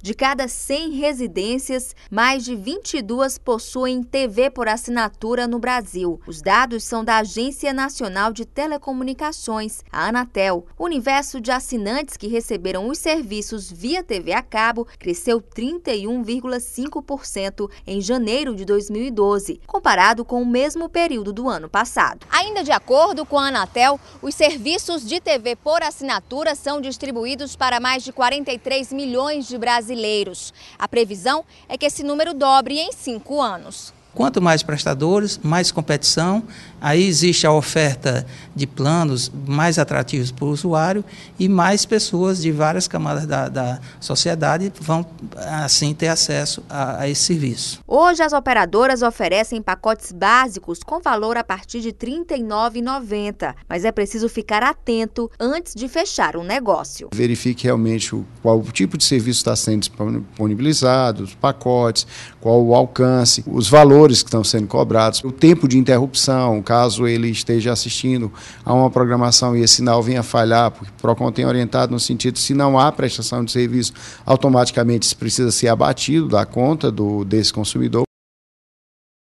De cada 100 residências, mais de 22 possuem TV por assinatura no Brasil. Os dados são da Agência Nacional de Telecomunicações, a Anatel. O universo de assinantes que receberam os serviços via TV a cabo cresceu 31,5% em janeiro de 2012, comparado com o mesmo período do ano passado. Ainda de acordo com a Anatel, os serviços de TV por assinatura são distribuídos para mais de 43 milhões de brasileiros brasileiros. A previsão é que esse número dobre em cinco anos. Quanto mais prestadores, mais competição, aí existe a oferta de planos mais atrativos para o usuário e mais pessoas de várias camadas da, da sociedade vão, assim, ter acesso a, a esse serviço. Hoje, as operadoras oferecem pacotes básicos com valor a partir de R$ 39,90, mas é preciso ficar atento antes de fechar um negócio. Verifique realmente qual tipo de serviço está sendo disponibilizado, os pacotes, qual o alcance, os valores valores que estão sendo cobrados, o tempo de interrupção, caso ele esteja assistindo a uma programação e esse sinal venha falhar, porque o PROCON tem orientado no sentido, se não há prestação de serviço, automaticamente isso precisa ser abatido da conta do, desse consumidor.